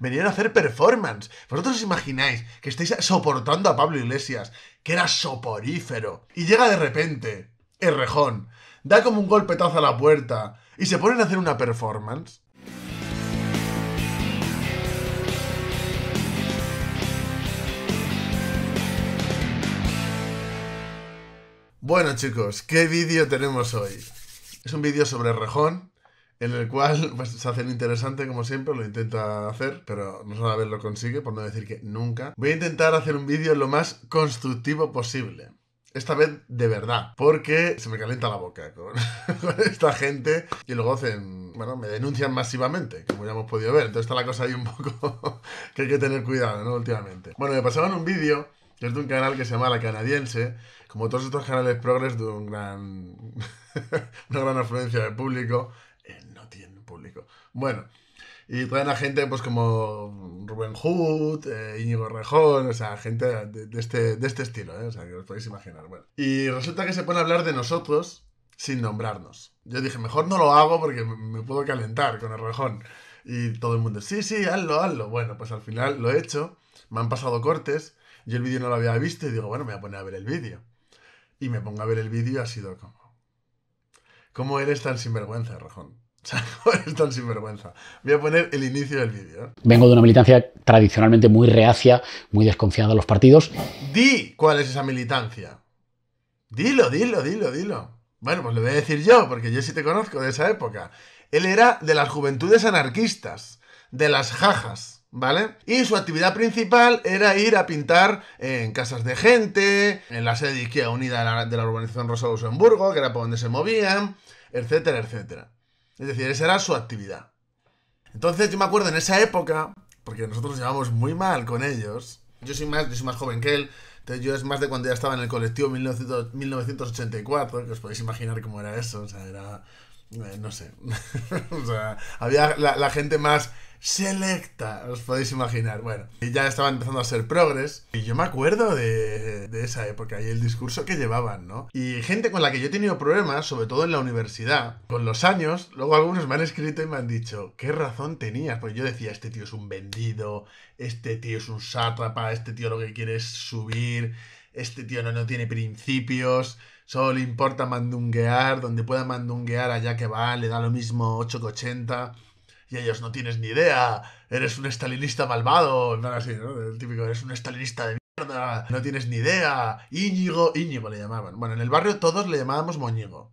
Venían a hacer performance. ¿Vosotros os imagináis que estáis soportando a Pablo Iglesias, que era soporífero, y llega de repente Errejón, da como un golpetazo a la puerta y se ponen a hacer una performance? Bueno chicos, ¿qué vídeo tenemos hoy? Es un vídeo sobre Rejón, en el cual pues, se hace interesante como siempre, lo intenta hacer, pero no sola vez lo consigue, por no decir que nunca. Voy a intentar hacer un vídeo lo más constructivo posible. Esta vez de verdad, porque se me calienta la boca con, esta gente y luego hacen, bueno, me denuncian masivamente, como ya hemos podido ver. Entonces está la cosa ahí un poco que hay que tener cuidado, ¿no? Últimamente. Bueno, me pasaban un vídeo que es de un canal que se llama La Canadiense, como todos estos canales progres de un gran, una gran afluencia de público bueno, y traen a gente pues como Rubén Hood, eh, Íñigo Rejón, o sea, gente de, este, este, estilo, eh, o sea, que os podéis imaginar. Y resulta que se pone a hablar de nosotros sin nombrarnos. Yo dije, mejor no lo hago porque me puedo calentar con el Rejón. Y todo el mundo, sí, sí, hazlo, hazlo. Bueno, pues al final lo he hecho, me han pasado cortes, yo el vídeo no lo había visto y digo, bueno, me voy a poner a ver el vídeo. Y me pongo a ver el vídeo y ha sido como... ¿Cómo eres tan sinvergüenza, Rejón? es sin vergüenza. Voy a poner el inicio del vídeo. Vengo de una militancia tradicionalmente muy reacia, muy desconfiada de los partidos. Di cuál es esa militancia. Dilo, dilo, dilo, dilo. Bueno, pues le voy a decir yo, porque yo sí te conozco de esa época. Él era de las juventudes anarquistas, de las jajas, ¿vale? Y su actividad principal era ir a pintar en casas de gente, en la sede de Izquierda Unida de la, de la urbanización Rosa Luxemburgo, que era por donde se movían, etcétera, etcétera. Es decir, esa era su actividad. Entonces yo me acuerdo en esa época, porque nosotros nos llevamos muy mal con ellos, yo soy más, más joven que él, entonces yo es más de cuando ya estaba en el colectivo 1984, que os podéis imaginar cómo era eso, o sea, era eh, no sé. o sea, había la, gente más selecta, os podéis imaginar. Bueno, y ya estaba empezando a ser progres. Y yo me acuerdo de, esa época y el discurso que llevaban, ¿no? Y gente con la que yo he tenido problemas, sobre todo en la universidad, con los años, luego algunos me han escrito y me han dicho, ¿qué razón tenías? Pues yo decía, este tío es un vendido, este tío es un sátrapa, este tío lo que quiere es subir, este tío no, no tiene principios. Solo le importa mandunguear, donde pueda mandunguear allá que va, le da lo mismo 8 que 80. Y ellos, no tienes ni idea, eres un estalinista malvado. No así, ¿no? El típico, eres un estalinista de mierda, no tienes ni idea. Íñigo, Íñigo le llamaban. Bueno, en el barrio todos le llamábamos Moñigo.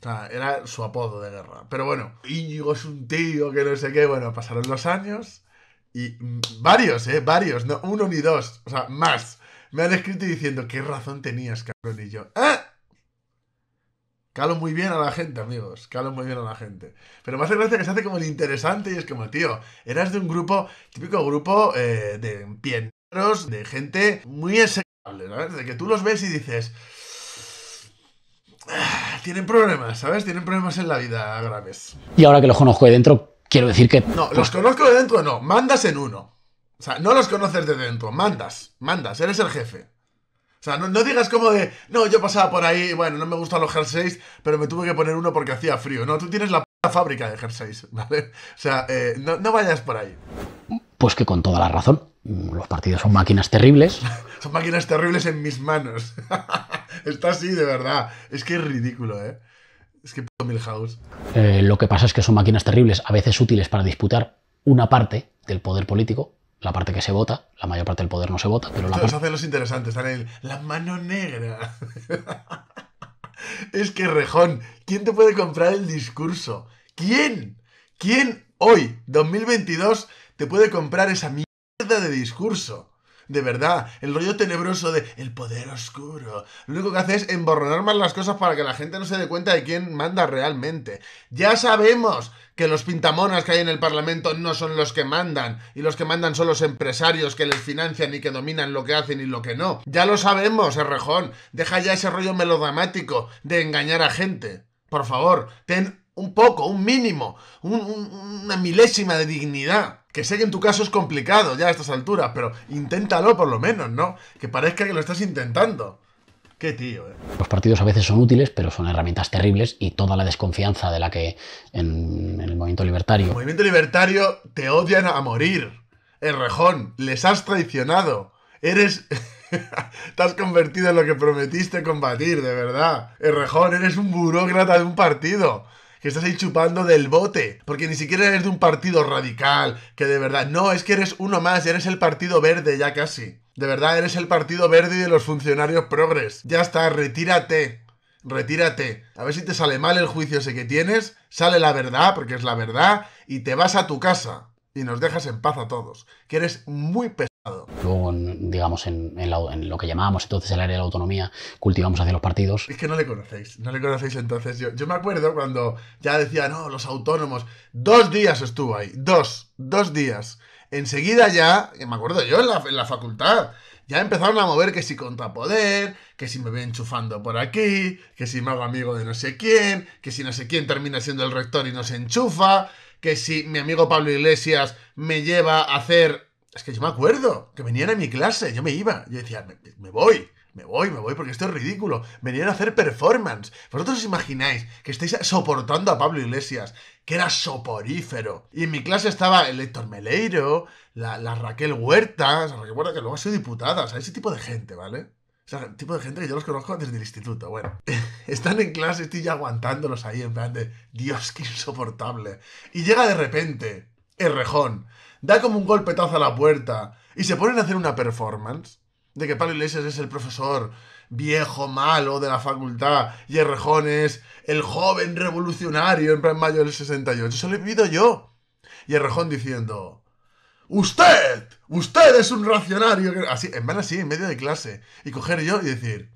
O sea, era su apodo de guerra. Pero bueno, Íñigo es un tío que no sé qué. Bueno, pasaron los años y varios, ¿eh? Varios, no uno ni dos, o sea, más me han escrito diciendo, ¿qué razón tenías, cabrón? Y yo, ¡ah! Calo muy bien a la gente, amigos. Calo muy bien a la gente. Pero más hace gracia que se hace como el interesante y es como, tío, eras de un grupo, típico grupo eh, de pioneros, de gente muy execrable, ¿sabes? De que tú los ves y dices. Ah, tienen problemas, ¿sabes? Tienen problemas en la vida graves. Y ahora que los conozco de dentro, quiero decir que. No, los conozco de dentro, no. Mandas en uno. O sea, no los conoces de dentro, mandas, mandas, eres el jefe. O sea, no, digas como de, no, yo pasaba por ahí, bueno, no me gustan los jerseys, pero me tuve que poner uno porque hacía frío. No, tú tienes la p fábrica de jerseys, ¿vale? O sea, eh, no, vayas por ahí. Pues que con toda la razón, mm, los partidos son máquinas terribles. son máquinas terribles en mis manos. Está así, de verdad. Es que es ridículo, ¿eh? Es que puto Milhouse. Eh, lo que pasa es que son máquinas terribles, a veces útiles para disputar una parte del poder político, la parte que se vota, la mayor parte del poder no se vota, pero la parte... los interesantes, están en la mano negra. es que Rejón, ¿quién te puede comprar el discurso? ¿Quién? ¿Quién hoy, 2022, te puede comprar esa mierda de discurso? de verdad. El rollo tenebroso de el poder oscuro. Lo único que hace es emborronar más las cosas para que la gente no se dé cuenta de quién manda realmente. Ya sabemos que los pintamonas que hay en el Parlamento no son los que mandan, y los que mandan son los empresarios que les financian y que dominan lo que hacen y lo que no. Ya lo sabemos, Errejón. Deja ya ese rollo melodramático de engañar a gente. Por favor, ten un poco, un mínimo, una milésima de dignidad. Que sé que en tu caso es complicado ya a estas alturas, pero inténtalo por lo menos, ¿no? Que parezca que lo estás intentando. Qué tío, eh. Los partidos a veces son útiles, pero son herramientas terribles y toda la desconfianza de la que en, el movimiento libertario. El movimiento libertario te odian a morir. Errejón, les has traicionado. Eres. te has convertido en lo que prometiste combatir, de verdad. Errejón, eres un burócrata de un partido que estás ahí chupando del bote, porque ni siquiera eres de un partido radical, que de verdad, no, es que eres uno más, eres el partido verde ya casi. De verdad, eres el partido verde y de los funcionarios progres. Ya está, retírate. Retírate. A ver si te sale mal el juicio ese que tienes, sale la verdad, porque es la verdad, y te vas a tu casa. Y nos dejas en paz a todos. Que eres muy pesado. Luego, digamos, en, lo que llamábamos entonces el área de la autonomía, cultivamos hacia los partidos. Es que no le conocéis, no le conocéis entonces. Yo, yo me acuerdo cuando ya decía, no, los autónomos, dos días estuvo ahí, dos, dos días. Enseguida ya, eh, me acuerdo yo en la, facultad, ya empezaron a mover que si poder, que si me voy enchufando por aquí, que si me hago amigo de no sé quién, que si no sé quién termina siendo el rector y no se enchufa, que si mi amigo Pablo Iglesias me lleva a hacer es que yo me acuerdo que venían a mi clase, yo me iba, yo decía, me, voy, me voy, me voy, porque esto es ridículo. Venían a hacer performance. ¿Vosotros os imagináis que estáis soportando a Pablo Iglesias, que era soporífero? Y en mi clase estaba el Héctor Meleiro, la, Raquel Huerta, la Raquel que luego ha sido diputada, o ese tipo de gente, ¿vale? O sea, el tipo de gente que yo los conozco desde el instituto. Bueno, están en clase, estoy ya aguantándolos ahí en plan de, Dios, qué insoportable. Y llega de repente, Errejón da como un golpetazo a la puerta y se ponen a hacer una performance de que Pablo Iglesias es el profesor viejo, malo de la facultad y Errejón es el joven revolucionario en mayo del 68. Eso lo he vivido yo. Y Errejón diciendo, usted, usted es un racionario. Así, en van así, en medio de clase. Y coger yo y decir,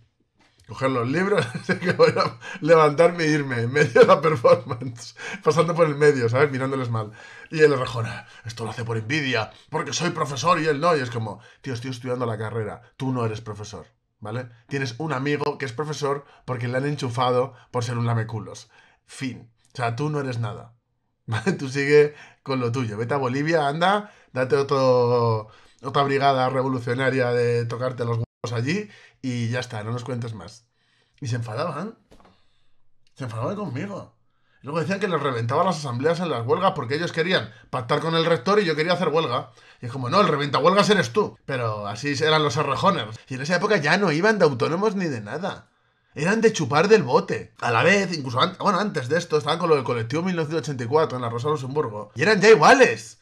coger los libros, que voy a levantarme e irme en medio de la performance, pasando por el medio, ¿sabes? Mirándoles mal. Y él rejona, esto lo hace por envidia, porque soy profesor y él no. Y es como, tío, estoy estudiando la carrera, tú no eres profesor, ¿vale? Tienes un amigo que es profesor porque le han enchufado por ser un lameculos. Fin. O sea, tú no eres nada. ¿Vale? Tú sigue con lo tuyo. Vete a Bolivia, anda, date otro, otra brigada revolucionaria de tocarte los allí y ya está, no nos cuentes más. Y se enfadaban. Se enfadaban conmigo. luego decían que les reventaban las asambleas en las huelgas porque ellos querían pactar con el rector y yo quería hacer huelga. Y es como, no, el reventa huelgas eres tú. Pero así eran los arrejoners. Y en esa época ya no iban de autónomos ni de nada. Eran de chupar del bote. A la vez, incluso antes, bueno, antes de esto, estaban con lo del colectivo 1984 en la Rosa Luxemburgo. Y eran ya iguales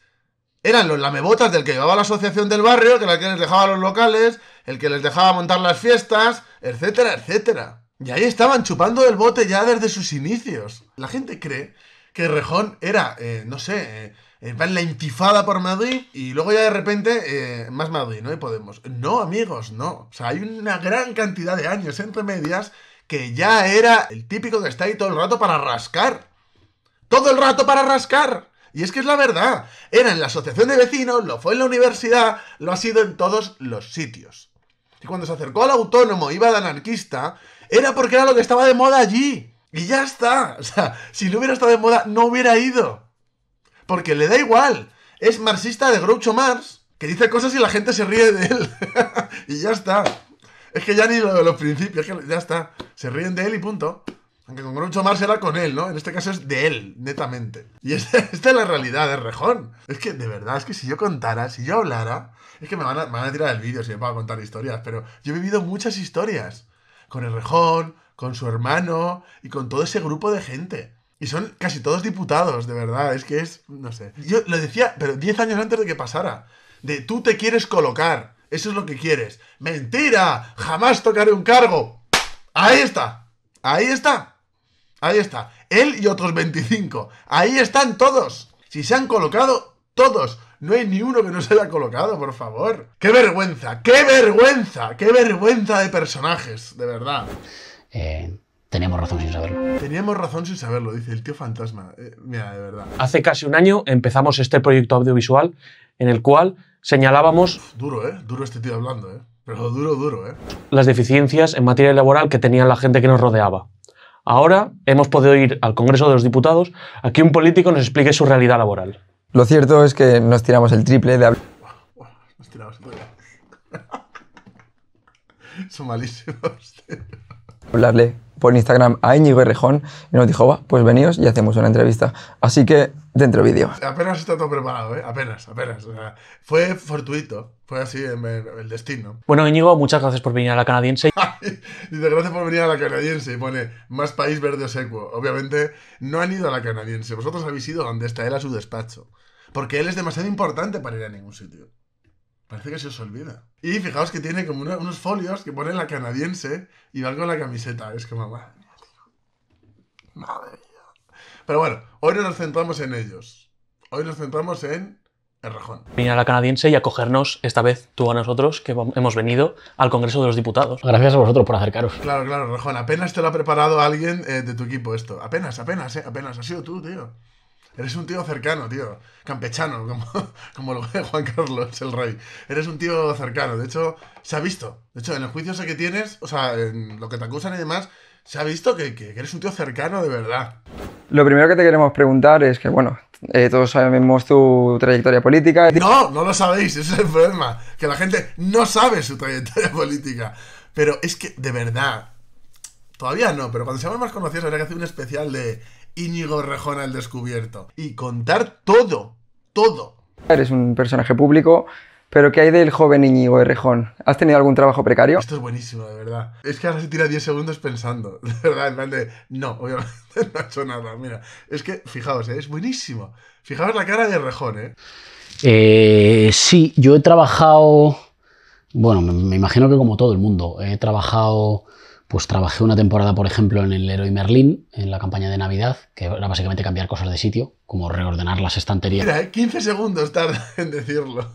eran los lamebotas del que llevaba la asociación del barrio, que el que les dejaba los locales, el que les dejaba montar las fiestas, etcétera, etcétera. Y ahí estaban chupando el bote ya desde sus inicios. La gente cree que Rejón era, eh, no sé, va eh, en la intifada por Madrid y luego ya de repente eh, más Madrid, ¿no? Y Podemos. No, amigos, no. O sea, hay una gran cantidad de años entre medias que ya era el típico que está ahí todo el rato para rascar. Todo el rato para rascar. Y es que es la verdad. Era en la asociación de vecinos, lo fue en la universidad, lo ha sido en todos los sitios. Y cuando se acercó al autónomo, iba al anarquista, era porque era lo que estaba de moda allí. Y ya está. O sea, si no hubiera estado de moda, no hubiera ido. Porque le da igual. Es marxista de Groucho Marx, que dice cosas y la gente se ríe de él. y ya está. Es que ya ni los principios, que ya está. Se ríen de él y punto. Aunque con Groucho Marx será con él, ¿no? En este caso es de él, netamente. Y esta, es la realidad de Rejón. Es que, de verdad, es que si yo contara, si yo hablara, es que me van a, tirar el vídeo si me puedo a contar historias, pero yo he vivido muchas historias. Con el Rejón, con su hermano y con todo ese grupo de gente. Y son casi todos diputados, de verdad. Es que es, no sé. Yo lo decía, pero 10 años antes de que pasara. De tú te quieres colocar. Eso es lo que quieres. Mentira. Jamás tocaré un cargo. Ahí está. Ahí está. Ahí está. Él y otros 25. Ahí están todos. Si se han colocado todos. No hay ni uno que no se haya colocado, por favor. ¡Qué vergüenza! ¡Qué vergüenza! ¡Qué vergüenza de personajes! De verdad. Eh, teníamos razón sin saberlo. Teníamos razón sin saberlo, dice el tío fantasma. Eh, mira, de verdad. Hace casi un año empezamos este proyecto audiovisual en el cual señalábamos... duro, ¿eh? Duro este tío hablando, ¿eh? Pero duro, duro, ¿eh? Las deficiencias en materia laboral que tenía la gente que nos rodeaba. Ahora hemos podido ir al Congreso de los Diputados a que un político nos explique su realidad laboral. Lo cierto es que nos tiramos el triple de... Nos tiramos el Son malísimos. Hablarle por Instagram a Íñigo Rejón, y nos dijo, va, pues veníos y hacemos una entrevista. Así que dentro vídeo. Apenas está todo preparado, ¿eh? apenas, apenas. fue fortuito, fue así el destino. Bueno, Íñigo, muchas gracias por venir a la canadiense. Dice, gracias por venir a la canadiense. Y pone, más país verde o seco. Obviamente, no han ido a la canadiense. Vosotros habéis ido donde está él a su despacho. Porque él es demasiado importante para ir a ningún sitio. Parece que se os olvida. Y fijaos que tiene como unos folios que pone la canadiense y va con la camiseta. Es como, madre mía, Pero bueno, hoy no nos centramos en ellos. Hoy nos centramos en el rajón. Venir a la canadiense y acogernos, esta vez tú a nosotros, que hemos venido al Congreso de los Diputados. Gracias a vosotros por acercaros. Claro, claro, Rajón. Apenas te lo ha preparado alguien eh, de tu equipo esto. Apenas, apenas, eh, apenas. Ha sido tú, tío. Eres un tío cercano, tío. Campechano, como, como lo de Juan Carlos, el rey. Eres un tío cercano. De hecho, se ha visto. De hecho, en el juicio que tienes, o sea, en lo que te acusan y demás, se ha visto que, eres un tío cercano de verdad. Lo primero que te queremos preguntar es que, bueno, eh, todos sabemos tu trayectoria política. No, no lo sabéis, ese es el problema. Que la gente no sabe su trayectoria política. Pero es que, de verdad, todavía no, pero cuando seamos más conocidos habrá que hacer un especial de Íñigo Rejón al descubierto y contar todo, todo. Eres un personaje público, pero ¿qué hay del joven Íñigo Rejón? ¿Has tenido algún trabajo precario? Esto es buenísimo, de verdad. Es que ahora se tira 10 segundos pensando, de verdad, en plan de, no, obviamente no ha hecho nada, mira. Es que, fijaos, eh, es buenísimo. Fijaos la cara de Rejón, ¿eh? eh sí, yo he trabajado, bueno, me imagino que como todo el mundo, he trabajado pues trabajé una temporada, por ejemplo, en el héroe Merlín, en la campaña de Navidad, que era básicamente cambiar cosas de sitio, como reordenar las estanterías. Mira, 15 segundos tarda en decirlo.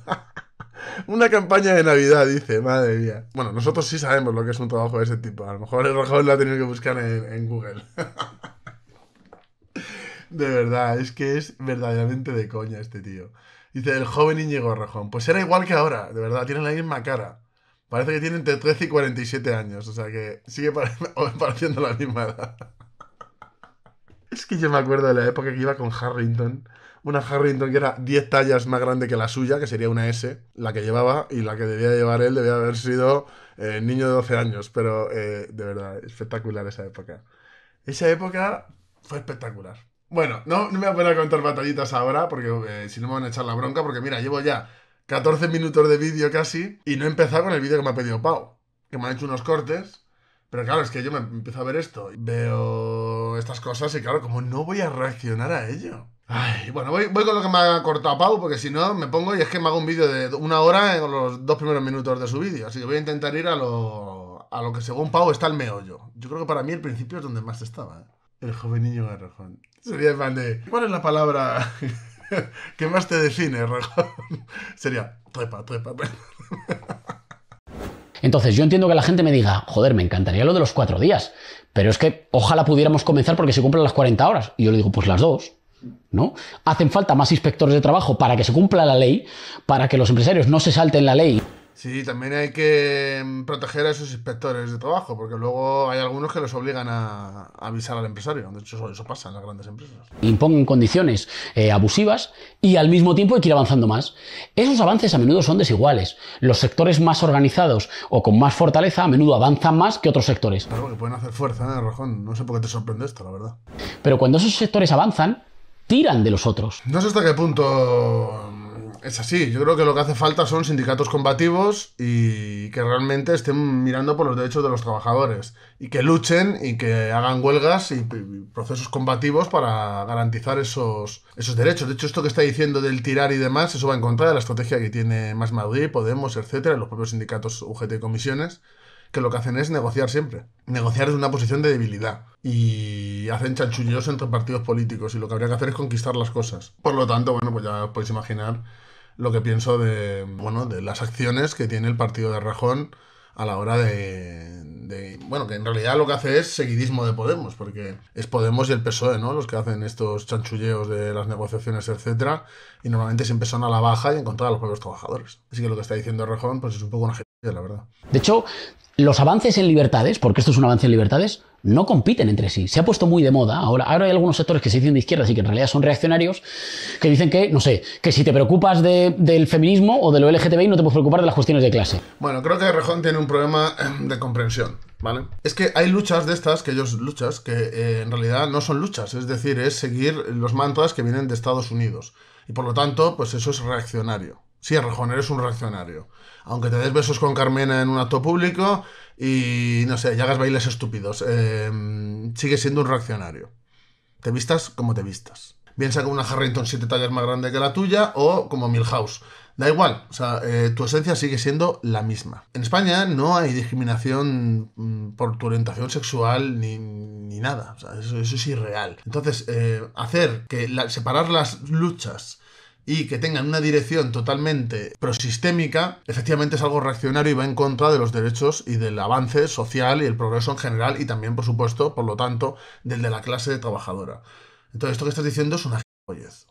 Una campaña de Navidad, dice, madre mía. Bueno, nosotros sí sabemos lo que es un trabajo de ese tipo. A lo mejor el Rojón lo ha tenido que buscar en, Google. de verdad, es que es verdaderamente de coña este tío. Dice, el joven Íñigo Rajón. Pues era igual que ahora, de verdad, tiene la misma cara. Parece que tiene entre 13 y 47 años, o sea que sigue pareciendo la misma Es que yo me acuerdo de la época que iba con Harrington. Una Harrington que era 10 tallas más grande que la suya, que sería una S, la que llevaba y la que debía llevar él debía haber sido eh, niño de 12 años, pero eh, de verdad, espectacular esa época. Esa época fue espectacular. Bueno, no, me voy a poner a contar batallitas ahora, porque eh, si no me van a echar la bronca, porque mira, llevo ya 14 minutos de vídeo casi y no he empezado con el vídeo que me ha pedido Pau, que me ha hecho unos cortes. Pero claro, es que yo me empiezo a ver esto, veo estas cosas y claro, como no voy a reaccionar a ello. Ay, bueno, voy, voy con lo que me ha cortado Pau, porque si no me pongo y es que me hago un vídeo de una hora en los dos primeros minutos de su vídeo. Así que voy a intentar ir a lo, que según Pau está el meollo. Yo creo que para mí el principio es donde más estaba. ¿eh? El joven niño garrajón. Sería el de... ¿Cuál es la palabra? ¿Qué más te define, Rajón? Sería trepa, trepa, trepa. Entonces, yo entiendo que la gente me diga, joder, me encantaría lo de los cuatro días, pero es que ojalá pudiéramos comenzar porque se cumplan las 40 horas. Y yo le digo, pues las dos. ¿No? Hacen falta más inspectores de trabajo para que se cumpla la ley, para que los empresarios no se salten la ley. Sí, también hay que em, proteger a esos inspectores de trabajo, porque luego hay algunos que los obligan a avisar al empresario. De hecho, eso, pasa en las grandes empresas. Impongan condiciones eh, abusivas y al mismo tiempo hay que ir avanzando más. Esos avances a menudo son desiguales. Los sectores más organizados o con más fortaleza a menudo avanzan más que otros sectores. Claro, que pueden hacer fuerza, ¿eh, Rojón? No sé por qué te sorprende esto, la verdad. Pero cuando esos sectores avanzan, tiran de los otros. No sé hasta qué punto es así. Yo creo que lo que hace falta son sindicatos combativos y que realmente estén mirando por los derechos de los trabajadores y que luchen y que hagan huelgas y, procesos combativos para garantizar esos, esos derechos. De hecho, esto que está diciendo del tirar y demás, eso va en contra de la estrategia que tiene Más Madrid, Podemos, etcétera, los propios sindicatos UGT y comisiones que lo que hacen es negociar siempre. Negociar es una posición de debilidad. Y hacen chanchullos entre partidos políticos. Y lo que habría que hacer es conquistar las cosas. Por lo tanto, bueno, pues ya podéis imaginar lo que pienso de, bueno, de las acciones que tiene el partido de Rajón a la hora de, Bueno, que en realidad lo que hace es seguidismo de Podemos, porque es Podemos y el PSOE, ¿no? Los que hacen estos chanchulleos de las negociaciones, etcétera, y normalmente siempre son a la baja y en contra de los pueblos trabajadores. Así que lo que está diciendo Rajón pues es un poco una gestión, la verdad. De hecho, los avances en libertades, porque esto es un avance en libertades, no compiten entre sí. Se ha puesto muy de moda. Ahora, hay algunos sectores que se dicen de izquierdas y que en realidad son reaccionarios, que dicen que, no sé, que si te preocupas del feminismo o de lo LGTBI no te puedes preocupar de las cuestiones de clase. Bueno, creo que Rejón tiene un problema em, de comprensión, ¿vale? Es que hay luchas de estas, que ellos luchas, que eh, en realidad no son luchas, es decir, es seguir los mantras que vienen de Estados Unidos. Y por lo tanto, pues eso es reaccionario. Sí, Rajón, eres un reaccionario. Aunque te des besos con Carmena en un acto público y, no sé, y hagas bailes estúpidos, em, sigues siendo un reaccionario. Te vistas como te vistas. Piensa sea como una Harrington siete tallas más grande que la tuya o como Milhouse. Da igual, o sea, eh, tu esencia sigue siendo la misma. En España no hay discriminación mm, por tu orientación sexual ni, nada, eso, es irreal. Entonces, eh, hacer que separar las luchas y que tengan una dirección totalmente prosistémica, efectivamente es algo reaccionario y va en contra de los derechos y del avance social y el progreso en general y también, por supuesto, por lo tanto, del de la clase trabajadora. Entonces, esto que estás diciendo es una gilipollez.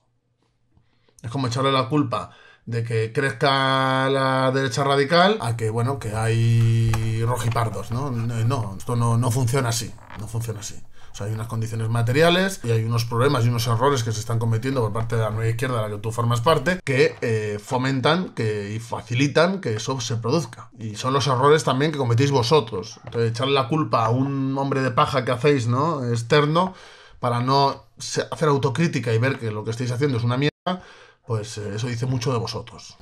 Es como echarle la culpa de que crezca la derecha radical a que, bueno, que hay rojipardos, ¿no? No, esto no, no funciona así, no funciona así hay unas condiciones materiales y hay unos problemas y unos errores que se están cometiendo por parte de la nueva izquierda de la que tú formas parte que eh, fomentan que, y facilitan que eso se produzca. Y son los errores también que cometís vosotros. Entonces, echarle la culpa a un hombre de paja que hacéis, ¿no? Externo, para no hacer autocrítica y ver que lo que estáis haciendo es una mierda, pues eh, eso dice mucho de vosotros.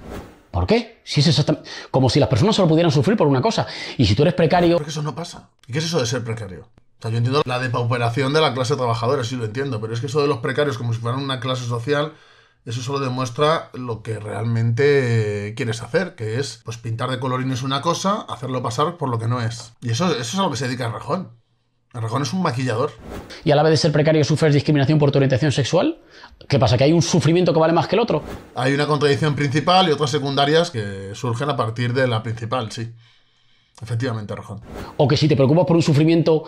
¿Por qué? Si es exactamente... Como si las personas solo pudieran sufrir por una cosa. Y si tú eres precario... Porque eso no pasa. ¿Y qué es eso de ser precario? O yo entiendo la depauperación de la clase trabajadora, sí lo entiendo, pero es que eso de los precarios como si fueran una clase social, eso solo demuestra lo que realmente quieres hacer, que es pues pintar de colorines una cosa, hacerlo pasar por lo que no es. Y eso, eso es a lo que se dedica Rajón Rajón es un maquillador. Y a la vez de ser precario sufres discriminación por tu orientación sexual. ¿Qué pasa? ¿Que hay un sufrimiento que vale más que el otro? Hay una contradicción principal y otras secundarias que surgen a partir de la principal, sí. Efectivamente, Rojón. O que si te preocupas por un sufrimiento,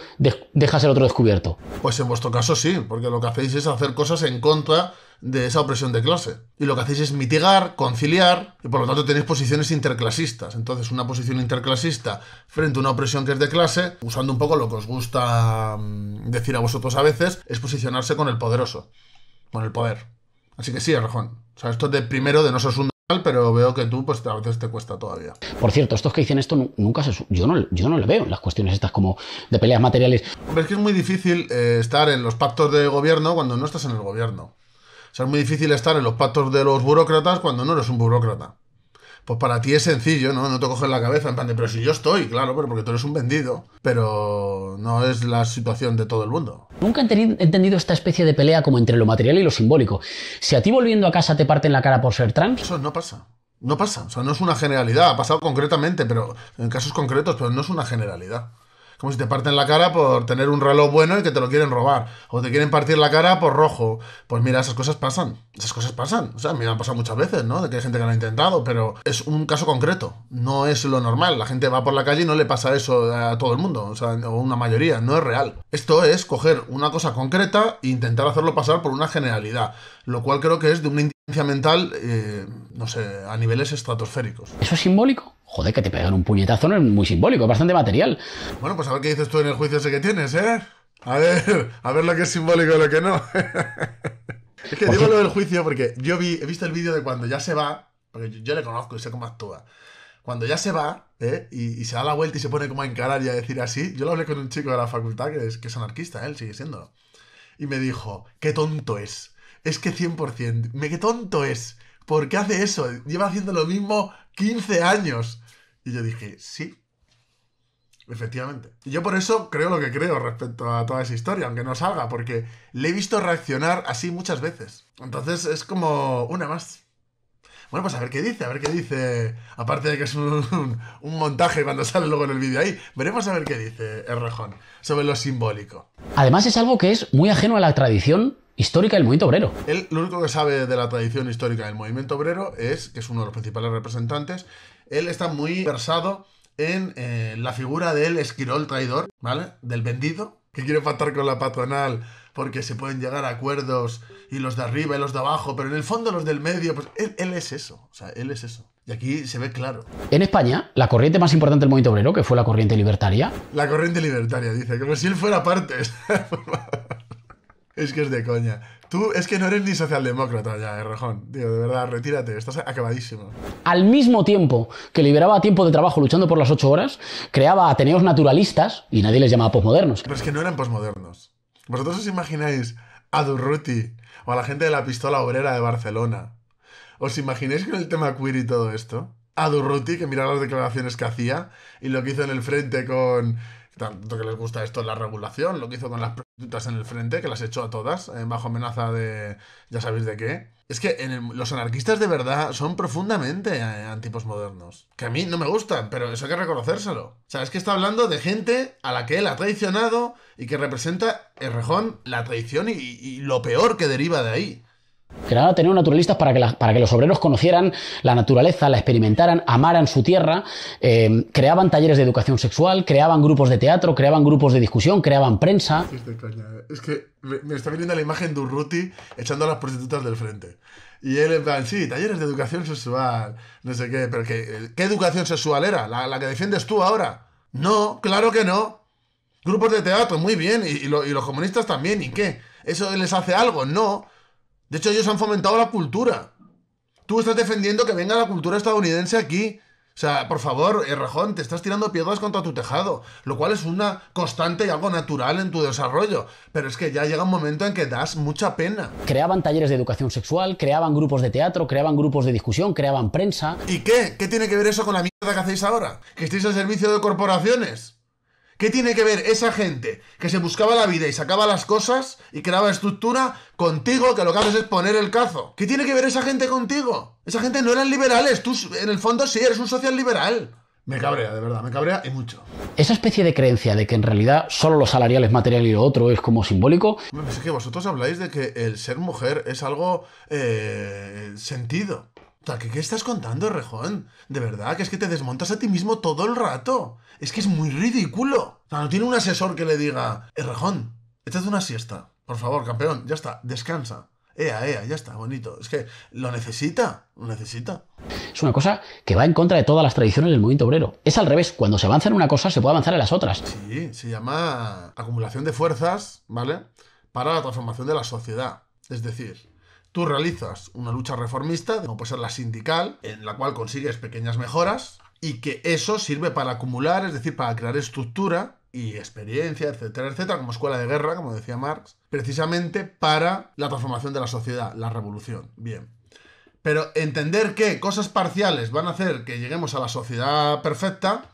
dejas el otro descubierto. Pues en vuestro caso sí, porque lo que hacéis es hacer cosas en contra de esa opresión de clase. Y lo que hacéis es mitigar, conciliar, y por lo tanto tenéis posiciones interclasistas. Entonces, una posición interclasista frente a una opresión que es de clase, usando un poco lo que os gusta mm, decir a vosotros a veces, es posicionarse con el poderoso, con el poder. Así que sí, Rojón. O sea, esto es de primero de no ser un pero veo que tú pues a veces te cuesta todavía. Por cierto, estos que dicen esto nunca se... Yo no, yo no le veo las cuestiones estas como de peleas materiales. es que es muy difícil eh, estar en los pactos de gobierno cuando no estás en el gobierno. O sea, es muy difícil estar en los pactos de los burócratas cuando no eres un burócrata pues para ti es sencillo, ¿no? No te coges la cabeza en plan de, pero si yo estoy, claro, pero porque tú eres un vendido, pero no es la situación de todo el mundo. Nunca he entendido esta especie de pelea como entre lo material y lo simbólico. Si a ti volviendo a casa te parten la cara por ser trans... Eso no pasa. No pasa, o sea, no es una generalidad, ha pasado concretamente, pero en casos concretos, pero no es una generalidad. Como si te parten la cara por tener un reloj bueno y que te lo quieren robar. O te quieren partir la cara por rojo. Pues mira, esas cosas pasan. Esas cosas pasan. O sea, me han pasado muchas veces, ¿no? De que hay gente que lo ha intentado, pero es un caso concreto. No es lo normal. La gente va por la calle y no le pasa eso a todo el mundo. O sea, o una mayoría. No es real. Esto es coger una cosa concreta e intentar hacerlo pasar por una generalidad. Lo cual creo que es de una indigencia mental, eh, no sé, a niveles estratosféricos. ¿Eso es simbólico? joder, que te pegan un puñetazo no es muy simbólico, es bastante material. Bueno, pues a ver qué dices tú en el juicio sé que tienes, ¿eh? A ver, a ver lo que es simbólico y lo que no. es que digo lo del juicio porque yo vi, he visto el vídeo de cuando ya se va, porque yo, le conozco y sé cómo actúa cuando ya se va ¿eh? y, se da la vuelta y se pone como a encarar y a decir así, yo lo hablé con un chico de la facultad que es, que es anarquista, ¿eh? él sigue siéndolo. Y me dijo, qué tonto es. Es que 100%, me, qué tonto es. ¿Por qué hace eso? Lleva haciendo lo mismo 15 años. Y yo dije, sí, Efectivamente. Y yo por eso creo lo que creo respecto a toda esa historia, aunque no salga, porque le he visto reaccionar así muchas veces. Entonces es como una más. Bueno, pues a ver qué dice, a ver qué dice. Aparte de que es un, montaje cuando sale luego en el vídeo ahí, veremos a ver qué dice el rejón sobre lo simbólico. Además es algo que es muy ajeno a la tradición histórica del movimiento obrero. Él lo único que sabe de la tradición histórica del movimiento obrero es que es uno de los principales representantes. Él está muy versado en eh, la figura del esquirol traidor, ¿vale? Del vendido, que quiere pactar con la patronal porque se pueden llegar a acuerdos y los de arriba y los de abajo, pero en el fondo los del medio, pues él, es eso, o sea, él es eso. Y aquí se ve claro. En España, la corriente más importante del movimiento obrero, que fue la corriente libertaria. La corriente libertaria, dice, como si él fuera parte. Es que es de coña. Tú es que no eres ni socialdemócrata ya, eh, Rejón. Tío, de verdad, retírate, estás acabadísimo. Al mismo tiempo que liberaba tiempo de trabajo luchando por las ocho horas, creaba ateneos naturalistas y nadie les llamaba posmodernos. Pero es que no eran posmodernos. ¿Vosotros os imagináis a Durruti o a la gente de la pistola obrera de Barcelona? ¿Os imagináis con el tema queer y todo esto? A Durruti, que miraba las declaraciones que hacía y lo que hizo en el frente con tanto que les gusta esto la regulación, lo que hizo con las en el frente, que las hecho a todas, eh, bajo amenaza de ya sabéis de qué. Es que en los anarquistas de verdad son profundamente eh, antiposmodernos. Que a mí no me gustan, pero eso hay que reconocérselo. O sea, es que está hablando de gente a la que él ha traicionado y que representa el rejón la traición y lo peor que deriva de ahí. Granada tenía naturalistas para que, para que los obreros conocieran la naturaleza, la experimentaran, amaran su tierra, eh, creaban talleres de educación sexual, creaban grupos de teatro, creaban grupos de discusión, creaban prensa. Eh. Es que me, está viniendo la imagen de Urruti echando a las prostitutas del frente. Y él en sí, talleres de educación sexual, no sé qué, pero eh, ¿qué, educación sexual era? ¿La, que defiendes tú ahora? No, claro que no. Grupos de teatro, muy bien, y los comunistas también, ¿y qué? ¿Eso les hace algo? No. De hecho, ellos han fomentado la cultura. Tú estás defendiendo que venga la cultura estadounidense aquí. O sea, por favor, eh, Rajón, te estás tirando piedras contra tu tejado, lo cual es una constante y algo natural en tu desarrollo. Pero es que ya llega un momento en que das mucha pena. Creaban talleres de educación sexual, creaban grupos de teatro, creaban grupos de discusión, creaban prensa. ¿Y qué? ¿Qué tiene que ver eso con la mierda que hacéis ahora? ¿Que estáis al servicio de corporaciones? ¿Qué tiene que ver esa gente que se buscaba la vida y sacaba las cosas y creaba estructura contigo que lo que haces es poner el cazo? ¿Qué tiene que ver esa gente contigo? Esa gente no eran liberales, tú en el fondo sí eres un social liberal. Me cabrea, de verdad, me cabrea y mucho. Esa especie de creencia de que en realidad solo lo salarial es material y lo otro es como simbólico. Pues es que vosotros habláis de que el ser mujer es algo eh, sentido. ¿Qué, estás contando, Rejón? De verdad, que es que te desmontas a ti mismo todo el rato. Es que es muy ridículo. O sea, no tiene un asesor que le diga, eh, Rejón, échate una siesta. Por favor, campeón, ya está, descansa. Ea, ea, ya está, bonito. Es que lo necesita, lo necesita. Es una cosa que va en contra de todas las tradiciones del movimiento obrero. Es al revés, cuando se avanza en una cosa se puede avanzar en las otras. Sí, se llama acumulación de fuerzas, ¿vale? Para la transformación de la sociedad. Es decir, Tú realizas una lucha reformista, como puede ser la sindical, en la cual consigues pequeñas mejoras y que eso sirve para acumular, es decir, para crear estructura y experiencia, etcétera, etcétera, como escuela de guerra, como decía Marx, precisamente para la transformación de la sociedad, la revolución. Bien. Pero entender que cosas parciales van a hacer que lleguemos a la sociedad perfecta,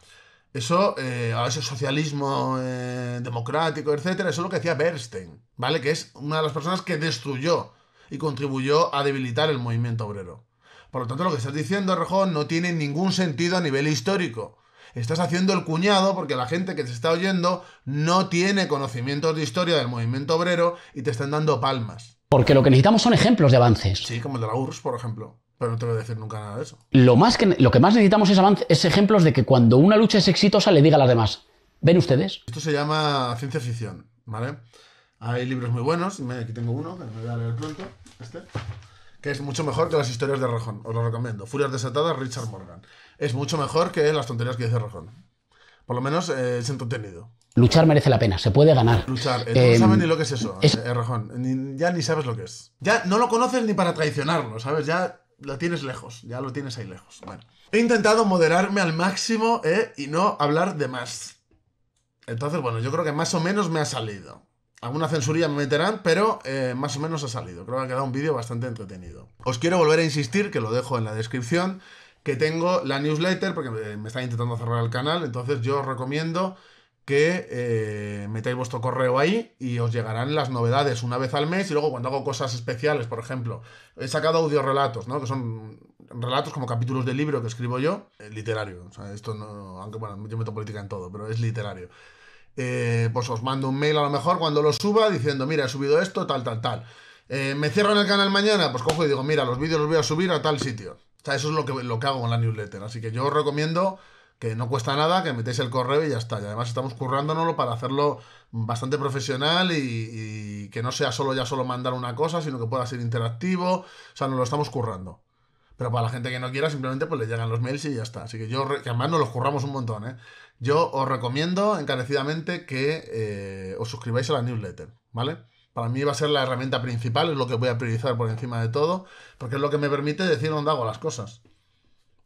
eso, eh, a ese socialismo eh, democrático, etcétera, eso es lo que decía Bernstein, ¿vale? Que es una de las personas que destruyó y contribuyó a debilitar el movimiento obrero. Por lo tanto, lo que estás diciendo, Rejón, no tiene ningún sentido a nivel histórico. Estás haciendo el cuñado porque la gente que te está oyendo no tiene conocimientos de historia del movimiento obrero y te están dando palmas. Porque lo que necesitamos son ejemplos de avances. Sí, como el de la URSS, por ejemplo. Pero no te voy a decir nunca nada de eso. Lo, más que, lo que más necesitamos es, es ejemplos de que cuando una lucha es exitosa le diga a las demás. ¿Ven ustedes? Esto se llama ciencia ficción, ¿vale? Hay libros muy buenos, aquí tengo uno, que me voy a leer pronto, este, que es mucho mejor que las historias de Rajón, os lo recomiendo. Furias desatadas, Richard Morgan. Es mucho mejor que las tonterías que dice Rajón. Por lo menos eh, es entretenido. Luchar merece la pena, se puede ganar. Luchar, eh, no em, sabes ni lo que es eso, eh, Rajón, ya ni sabes lo que es. Ya no lo conoces ni para traicionarlo, ¿sabes? Ya lo tienes lejos, ya lo tienes ahí lejos. Bueno. He intentado moderarme al máximo y no hablar de más. Entonces, bueno, yo creo que más o menos me ha salido. Alguna censuría me meterán, pero eh, más o menos ha salido. Creo que ha quedado un vídeo bastante entretenido. Os quiero volver a insistir, que lo dejo en la descripción, que tengo la newsletter, porque me están intentando cerrar el canal, entonces yo os recomiendo que eh, metáis vuestro correo ahí y os llegarán las novedades una vez al mes y luego cuando hago cosas especiales, por ejemplo, he sacado audiorelatos, ¿no? Que son relatos como capítulos de libro que escribo yo, eh, literario, o sea, esto no, aunque bueno, yo meto política en todo, pero es literario. Eh, pues os mando un mail a lo mejor cuando lo suba diciendo, mira, he subido esto, tal, tal, tal. Eh, ¿Me cierran el canal mañana? Pues cojo y digo, mira, los vídeos los voy a subir a tal sitio. O sea, eso es lo que, lo hago con la newsletter. Así que yo os recomiendo que no cuesta nada, que metéis el correo y ya está. Y además estamos currándonoslo para hacerlo bastante profesional y, y, que no sea solo ya solo mandar una cosa, sino que pueda ser interactivo. O sea, nos lo estamos currando. Pero para la gente que no quiera, simplemente pues le llegan los mails y ya está. Así que yo, que además nos los curramos un montón, ¿eh? Yo os recomiendo encarecidamente que eh, os suscribáis a la newsletter, ¿vale? Para mí va a ser la herramienta principal, es lo que voy a priorizar por encima de todo, porque es lo que me permite decir dónde hago las cosas.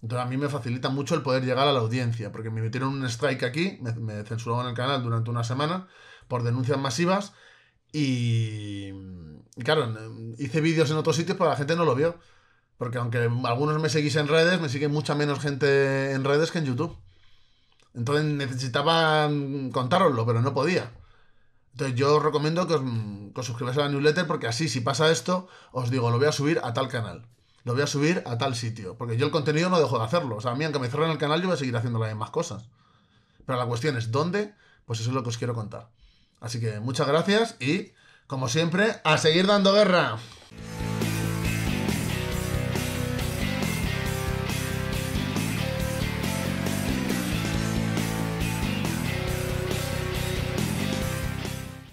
Entonces a mí me facilita mucho el poder llegar a la audiencia, porque me metieron un strike aquí, me, censuraron el canal durante una semana por denuncias masivas y, y claro, eh, hice vídeos en otros sitios, pero la gente no lo vio. Porque aunque algunos me seguís en redes, me sigue mucha menos gente en redes que en YouTube. Entonces necesitaba mm, contároslo, pero no podía. Entonces yo os recomiendo mm, que os, suscribáis a la newsletter porque así si pasa esto, os digo, lo voy a subir a tal canal, lo voy a subir a tal sitio, porque yo el contenido no dejo de hacerlo. O sea, a mí aunque me cierren el canal yo voy a seguir haciendo las mismas cosas. Pero la cuestión es, ¿dónde? Pues eso es lo que os quiero contar. Así que muchas gracias y, como siempre, a seguir dando guerra.